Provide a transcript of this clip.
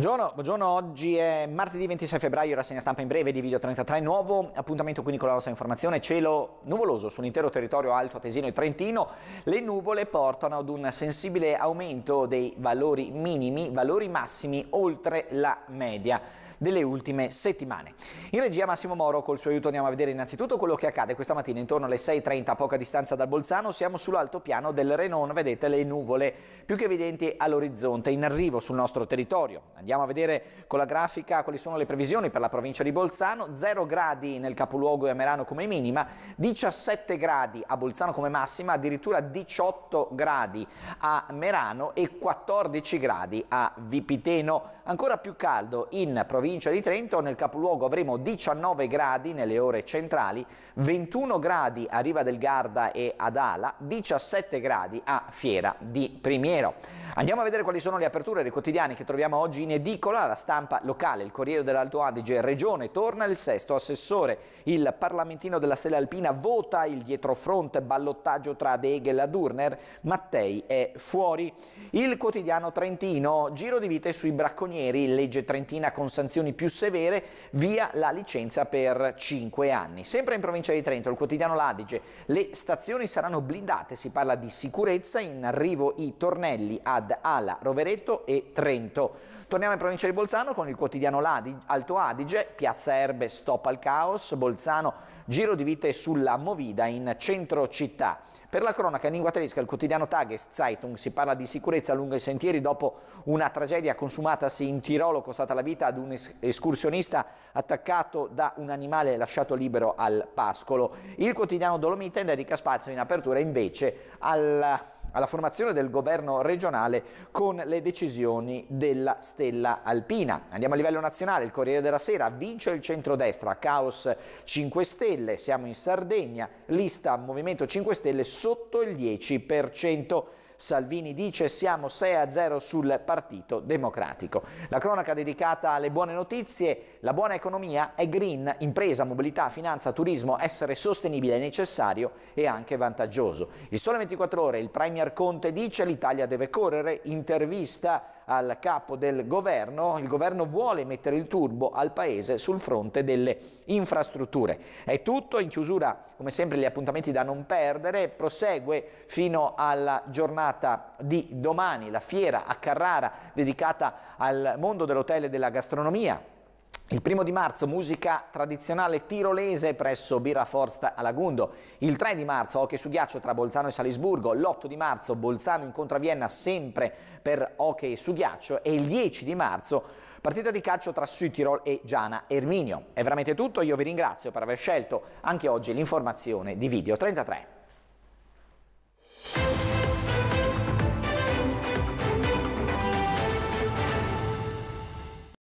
Buongiorno, buongiorno, oggi è martedì 26 febbraio, rassegna stampa in breve di Video 33, nuovo appuntamento quindi con la nostra informazione, cielo nuvoloso sull'intero territorio alto atesino e trentino, le nuvole portano ad un sensibile aumento dei valori minimi, valori massimi oltre la media delle ultime settimane. In regia Massimo Moro, col suo aiuto andiamo a vedere innanzitutto quello che accade questa mattina intorno alle 6.30 a poca distanza dal Bolzano, siamo sull'altopiano del Renon, vedete le nuvole più che evidenti all'orizzonte in arrivo sul nostro territorio. Andiamo Andiamo a vedere con la grafica quali sono le previsioni per la provincia di Bolzano. 0 gradi nel capoluogo e a Merano come minima, 17 gradi a Bolzano come massima, addirittura 18 gradi a Merano e 14 gradi a Vipiteno. Ancora più caldo in provincia di Trento, nel capoluogo avremo 19 gradi nelle ore centrali, 21 gradi a Riva del Garda e ad Ala, 17 gradi a Fiera di Primiero. Andiamo a vedere quali sono le aperture dei quotidiani che troviamo oggi in edicola, la stampa locale, il Corriere dell'Alto Adige, Regione, torna il sesto assessore. Il parlamentino della Stella Alpina vota il dietrofront ballottaggio tra Deghe e la Durner, Mattei è fuori. Il quotidiano Trentino, giro di vite sui bracconieri, legge trentina con sanzioni più severe, via la licenza per 5 anni. Sempre in provincia di Trento, il quotidiano L'Adige, le stazioni saranno blindate, si parla di sicurezza, in arrivo i tornelli ad Ala, Roveretto e Trento. Torniamo in provincia di Bolzano con il quotidiano Alto Adige, Piazza Erbe stop al caos, Bolzano giro di vite sulla Movida in centro città. Per la cronaca in lingua tedesca il quotidiano Tageszeitung si parla di sicurezza lungo i sentieri dopo una tragedia consumatasi in Tirolo costata la vita ad un escursionista attaccato da un animale lasciato libero al pascolo. Il quotidiano Dolomite dedica spazio in apertura invece al alla formazione del governo regionale con le decisioni della Stella Alpina. Andiamo a livello nazionale, il Corriere della Sera vince il centrodestra, caos 5 Stelle, siamo in Sardegna, lista Movimento 5 Stelle sotto il 10%. Salvini dice siamo 6 a 0 sul Partito Democratico. La cronaca dedicata alle buone notizie, la buona economia è green, impresa, mobilità, finanza, turismo, essere sostenibile è necessario e anche vantaggioso. Il Sole 24 Ore, il Premier Conte dice l'Italia deve correre, intervista al capo del governo, il governo vuole mettere il turbo al Paese sul fronte delle infrastrutture. È tutto, in chiusura come sempre gli appuntamenti da non perdere, prosegue fino alla giornata di domani la fiera a Carrara dedicata al mondo dell'hotel e della gastronomia il primo di marzo musica tradizionale tirolese presso Birra Forsta a Lagundo, il 3 di marzo hockey su ghiaccio tra Bolzano e Salisburgo, l'8 di marzo Bolzano incontra Vienna sempre per hockey su ghiaccio e il 10 di marzo partita di calcio tra Sütirol e Giana Erminio. È veramente tutto, io vi ringrazio per aver scelto anche oggi l'informazione di Video 33.